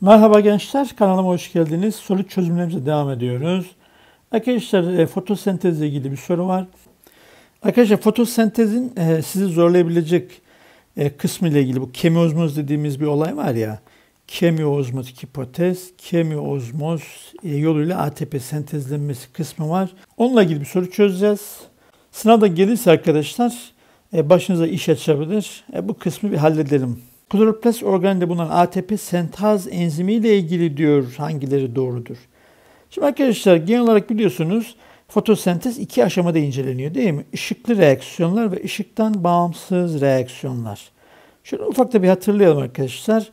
Merhaba gençler, kanalıma hoş geldiniz. Soru çözümlerimize devam ediyoruz. Arkadaşlar e, fotosentezle ilgili bir soru var. Arkadaşlar fotosentezin e, sizi zorlayabilecek e, kısmı ile ilgili bu kemiozmoz dediğimiz bir olay var ya. Kemiozmoz hipotez, kemiozmoz e, yoluyla ATP sentezlenmesi kısmı var. Onunla ilgili bir soru çözeceğiz. Sınavda gelirse arkadaşlar başınıza iş açabilir. bu kısmı bir halledelim Kloroplast organında bulunan ATP sentaz enzimi ile ilgili diyor hangileri doğrudur. Şimdi arkadaşlar genel olarak biliyorsunuz fotosentez iki aşamada inceleniyor değil mi? Işıklı reaksiyonlar ve ışıktan bağımsız reaksiyonlar. Şöyle ufak da bir hatırlayalım arkadaşlar.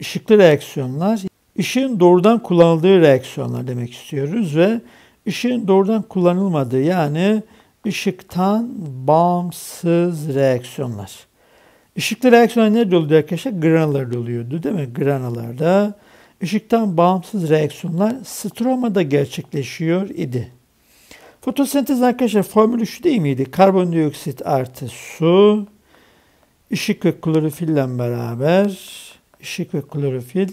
Işıklı reaksiyonlar, ışığın doğrudan kullanıldığı reaksiyonlar demek istiyoruz ve ışığın doğrudan kullanılmadığı yani ışıktan bağımsız reaksiyonlar. Işıklı reaksiyonlar ne doluyordu arkadaşlar? Granalar doluyordu değil mi? Granalarda ışıktan bağımsız reaksiyonlar stromada gerçekleşiyor idi. Fotosentez arkadaşlar formülü şu değil miydi? Karbondioksit artı su, ışık ve klorofille beraber, ışık ve klorofil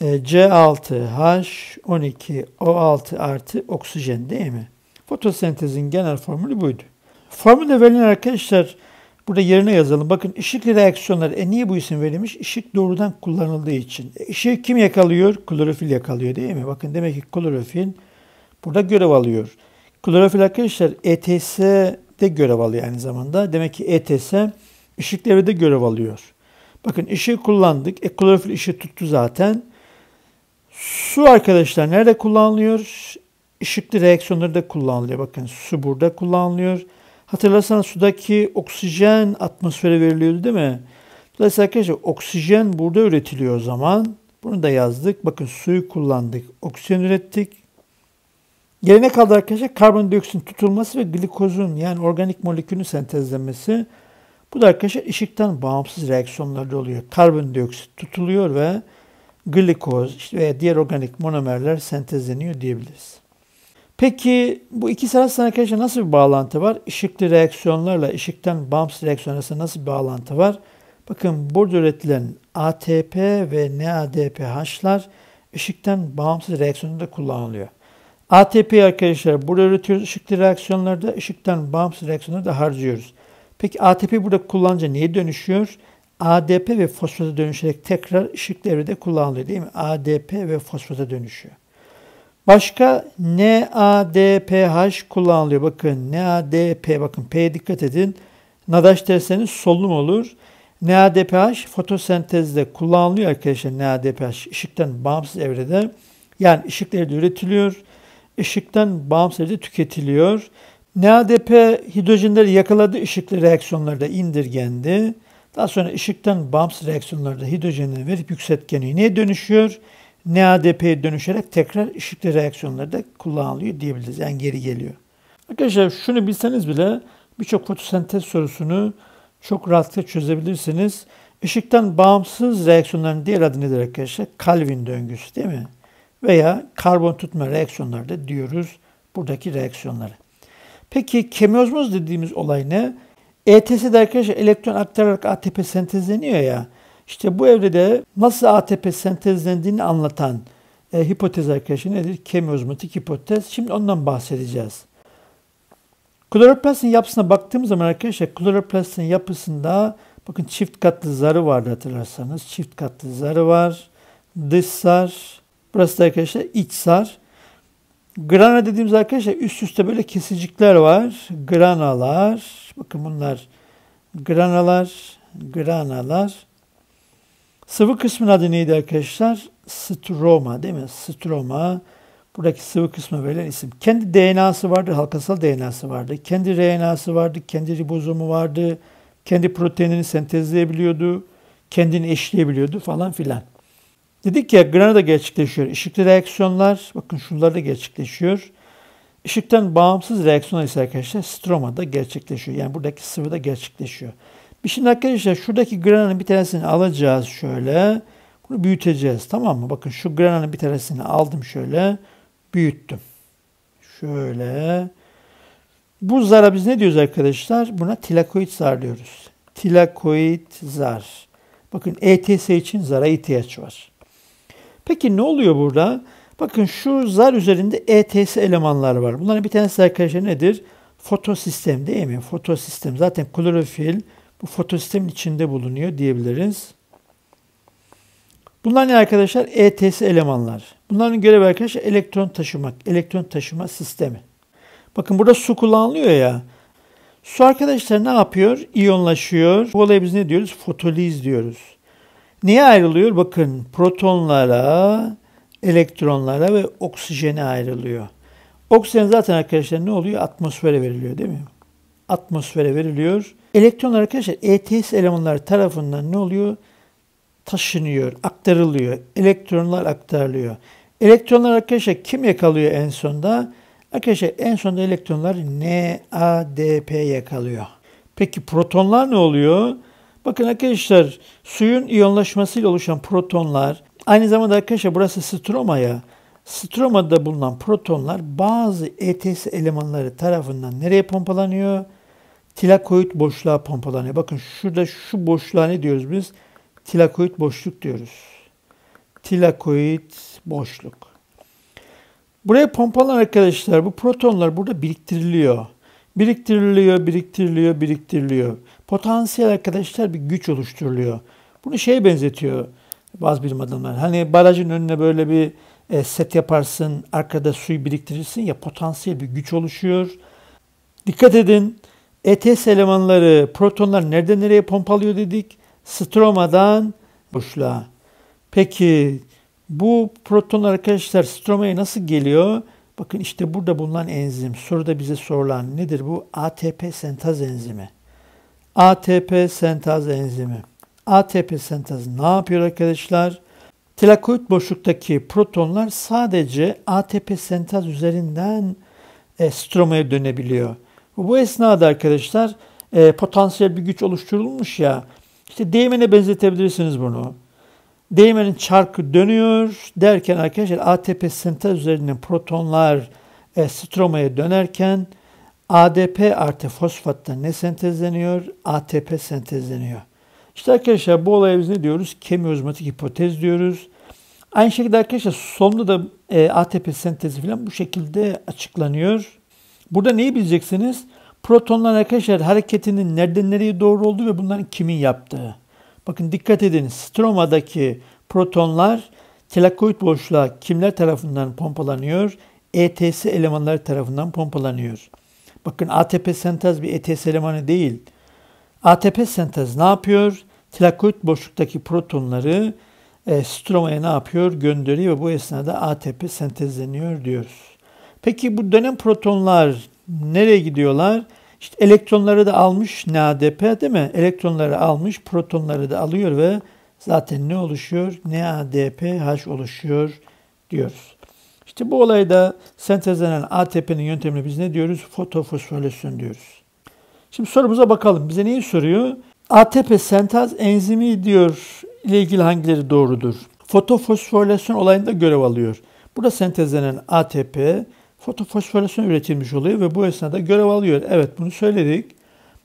e, C6H12O6 artı oksijen değil mi? Fotosentezin genel formülü buydu. Formülde verilen arkadaşlar Burada yerine yazalım. Bakın ışıklı reaksiyonlar. E niye bu isim verilmiş? Işık doğrudan kullanıldığı için. E, ışığı kim yakalıyor? Klorofil yakalıyor değil mi? Bakın demek ki klorofil burada görev alıyor. Klorofil arkadaşlar ETS de görev alıyor aynı zamanda. Demek ki ETS ışık devrede görev alıyor. Bakın ışığı kullandık. E, klorofil ışığı tuttu zaten. Su arkadaşlar nerede kullanılıyor? Işıklı reaksiyonları da kullanılıyor. Bakın su burada kullanılıyor. Hatırlarsanız sudaki oksijen atmosfere veriliyordu değil mi? Dolayısıyla arkadaşlar oksijen burada üretiliyor o zaman. Bunu da yazdık. Bakın suyu kullandık. Oksijen ürettik. Gelene kadar arkadaşlar karbondioksitin tutulması ve glikozun yani organik molekülün sentezlenmesi. Bu da arkadaşlar ışıktan bağımsız reaksiyonlarda oluyor. Karbondioksit tutuluyor ve glikoz işte veya diğer organik monomerler sentezleniyor diyebiliriz. Peki bu iki sanat sanatçı nasıl bir bağlantı var? Işıklı reaksiyonlarla ışıktan bağımsız reaksiyon arasında nasıl bir bağlantı var? Bakın burada üretilen ATP ve NADPH'lar ışıktan bağımsız reaksiyonunda kullanılıyor. ATP arkadaşlar burada üretiyoruz ışıklı reaksiyonlarda, ışıktan bağımsız da harcıyoruz. Peki ATP burada kullanınca neye dönüşüyor? ADP ve fosfata dönüşerek tekrar ışıklı evrede kullanılıyor değil mi? ADP ve fosfata dönüşüyor. Başka NADPH kullanılıyor. Bakın NADP bakın P dikkat edin. NADH derseniz solunum olur. NADPH fotosentezde kullanılıyor arkadaşlar. NADPH ışıktan bağımsız evrede. Yani ışık evrede üretiliyor. Işıktan bağımsız evrede tüketiliyor. NADP hidrojenleri yakaladı ışıklı reaksiyonlarda indirgendi. Daha sonra ışıktan bağımsız reaksiyonlarda hidrojenleri verip yükseltgeni neye dönüşüyor? NADP'ye dönüşerek tekrar ışıklı reaksiyonları da kullanılıyor diyebiliriz. Yani geri geliyor. Arkadaşlar şunu bilseniz bile birçok fotosentez sorusunu çok rahatlıkla çözebilirsiniz. Işıktan bağımsız reaksiyonların diğer adı nedir arkadaşlar? Calvin döngüsü değil mi? Veya karbon tutma reaksiyonları da diyoruz buradaki reaksiyonları. Peki kemiozmoz dediğimiz olay ne? ETS'de arkadaşlar elektron aktararak ATP sentezleniyor ya. İşte bu evrede nasıl ATP sentezlendiğini anlatan e, hipotez arkadaşı nedir? Kemiozmotik hipotez. Şimdi ondan bahsedeceğiz. Kloroplastin yapısına baktığımız zaman arkadaşlar kloroplastin yapısında bakın çift katlı zarı vardı hatırlarsanız. Çift katlı zarı var. Dış zar. Burası da arkadaşlar iç zar. Grana dediğimiz arkadaşlar üst üste böyle kesicikler var. Granalar. Bakın bunlar granalar. Granalar. Sıvı kısmın adı neydi arkadaşlar? Stroma değil mi? Stroma. Buradaki sıvı kısmı verilen isim. Kendi DNA'sı vardı, halkasal DNA'sı vardı. Kendi RNA'sı vardı, kendi ribozomu vardı. Kendi proteinini sentezleyebiliyordu. Kendini eşleyebiliyordu falan filan. Dedik ya Granada gerçekleşiyor. Işıklı reaksiyonlar, bakın şunlar da gerçekleşiyor. Işıktan bağımsız reaksiyonlar ise arkadaşlar stromada gerçekleşiyor. Yani buradaki sıvıda gerçekleşiyor. Şimdi arkadaşlar şuradaki grananın bir tanesini alacağız şöyle. Bunu büyüteceğiz tamam mı? Bakın şu grananın bir tanesini aldım şöyle. Büyüttüm. Şöyle. Bu zara biz ne diyoruz arkadaşlar? Buna tilakoid zar diyoruz. Tilakoid zar. Bakın ETS için zara ihtiyaç var. Peki ne oluyor burada? Bakın şu zar üzerinde ETS elemanlar var. Bunların bir tanesi arkadaşlar nedir? Fotosistem değil mi? Fotosistem. Zaten klorofil, bu fotosistemin içinde bulunuyor diyebiliriz. Bunlar ne arkadaşlar? ETS elemanlar. Bunların görevi arkadaşlar elektron taşımak, elektron taşıma sistemi. Bakın burada su kullanılıyor ya. Su arkadaşlar ne yapıyor? İyonlaşıyor. Bu olaya biz ne diyoruz? Fotoliz diyoruz. Neye ayrılıyor? Bakın protonlara, elektronlara ve oksijene ayrılıyor. Oksijen zaten arkadaşlar ne oluyor? Atmosfere veriliyor değil mi? Atmosfere veriliyor elektron arkadaşlar ETS elemanları tarafından ne oluyor? Taşınıyor, aktarılıyor. Elektronlar aktarılıyor. Elektronlar arkadaşlar kim yakalıyor en sonda? Arkadaşlar en sonda elektronlar NADP yakalıyor. Peki protonlar ne oluyor? Bakın arkadaşlar suyun iyonlaşmasıyla oluşan protonlar aynı zamanda arkadaşlar burası stroma ya, stromada bulunan protonlar bazı ETS elemanları tarafından nereye pompalanıyor? tilakoid boşluğa pompalanıyor. Bakın şurada şu boşluğa ne diyoruz biz? Tilakoid boşluk diyoruz. Tilakoid boşluk. Buraya pompalan arkadaşlar bu protonlar burada biriktiriliyor. Biriktiriliyor, biriktiriliyor, biriktiriliyor. Potansiyel arkadaşlar bir güç oluşturuluyor. Bunu şeye benzetiyor bazı bilim adamlar. Hani barajın önüne böyle bir e, set yaparsın, arkada suyu biriktirirsin ya potansiyel bir güç oluşuyor. Dikkat edin ETS elemanları, protonlar nereden nereye pompalıyor dedik? Stromadan boşluğa. Peki bu protonlar arkadaşlar stromaya nasıl geliyor? Bakın işte burada bulunan enzim. Soruda bize sorulan nedir bu? ATP sentaz enzimi. ATP sentaz enzimi. ATP sentaz ne yapıyor arkadaşlar? Tilakoid boşluktaki protonlar sadece ATP sentaz üzerinden e, stromaya dönebiliyor. Bu esnada arkadaşlar e, potansiyel bir güç oluşturulmuş ya. İşte değmene benzetebilirsiniz bunu. Değmenin çarkı dönüyor derken arkadaşlar ATP sentez üzerinden protonlar e, stromaya dönerken ADP artı fosfatta ne sentezleniyor? ATP sentezleniyor. İşte arkadaşlar bu olaya biz ne diyoruz? Kemiozmatik hipotez diyoruz. Aynı şekilde arkadaşlar sonunda da e, ATP sentezi falan bu şekilde açıklanıyor. Burada neyi bileceksiniz? Protonlar arkadaşlar hareketinin nereden nereye doğru olduğu ve bunların kimin yaptığı. Bakın dikkat edin stromadaki protonlar telakoid boşluğa kimler tarafından pompalanıyor? ETS elemanları tarafından pompalanıyor. Bakın ATP sentez bir ETS elemanı değil. ATP sentez ne yapıyor? Tilakoid boşluktaki protonları e, stromaya ne yapıyor? Gönderiyor ve bu esnada ATP sentezleniyor diyoruz. Peki bu dönem protonlar nereye gidiyorlar? İşte elektronları da almış NADP değil mi? Elektronları almış, protonları da alıyor ve zaten ne oluşuyor? NADPH oluşuyor diyoruz. İşte bu olayda sentezlenen ATP'nin yöntemini biz ne diyoruz? Fotofosforilasyon diyoruz. Şimdi sorumuza bakalım. Bize neyi soruyor? ATP sentez enzimi diyor ile ilgili hangileri doğrudur? Fotofosforilasyon olayında görev alıyor. Burada sentezlenen ATP fotofosforesan üretilmiş oluyor ve bu esnada görev alıyor. Evet bunu söyledik.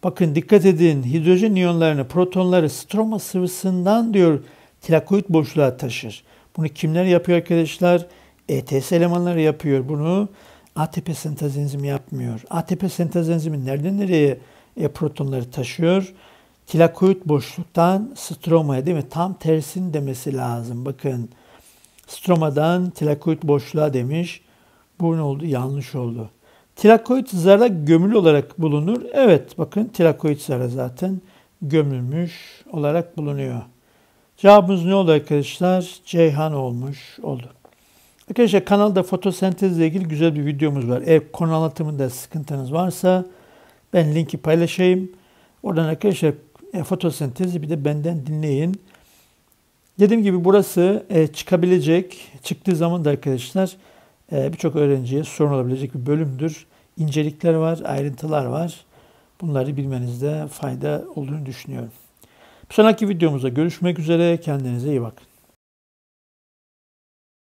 Bakın dikkat edin hidrojen iyonlarını, protonları stroma sıvısından diyor tilakoid boşluğa taşır. Bunu kimler yapıyor arkadaşlar? ETS elemanları yapıyor bunu. ATP sentez enzimi yapmıyor. ATP sentez enzimi nereden nereye e, protonları taşıyor? Tilakoid boşluktan stromaya değil mi? Tam tersini demesi lazım. Bakın stromadan tilakoid boşluğa demiş. Bu ne oldu? Yanlış oldu. Tilakoid zara gömülü olarak bulunur. Evet bakın tilakoid zara zaten gömülmüş olarak bulunuyor. Cevabımız ne oldu arkadaşlar? Ceyhan olmuş oldu. Arkadaşlar kanalda fotosentezle ilgili güzel bir videomuz var. Eğer konu anlatımında sıkıntınız varsa ben linki paylaşayım. Oradan arkadaşlar e, fotosentezi bir de benden dinleyin. Dediğim gibi burası e, çıkabilecek. Çıktığı zaman da arkadaşlar ee, birçok öğrenciye sorun olabilecek bir bölümdür. İncelikler var, ayrıntılar var. Bunları bilmenizde fayda olduğunu düşünüyorum. Bir sonraki videomuzda görüşmek üzere. Kendinize iyi bakın.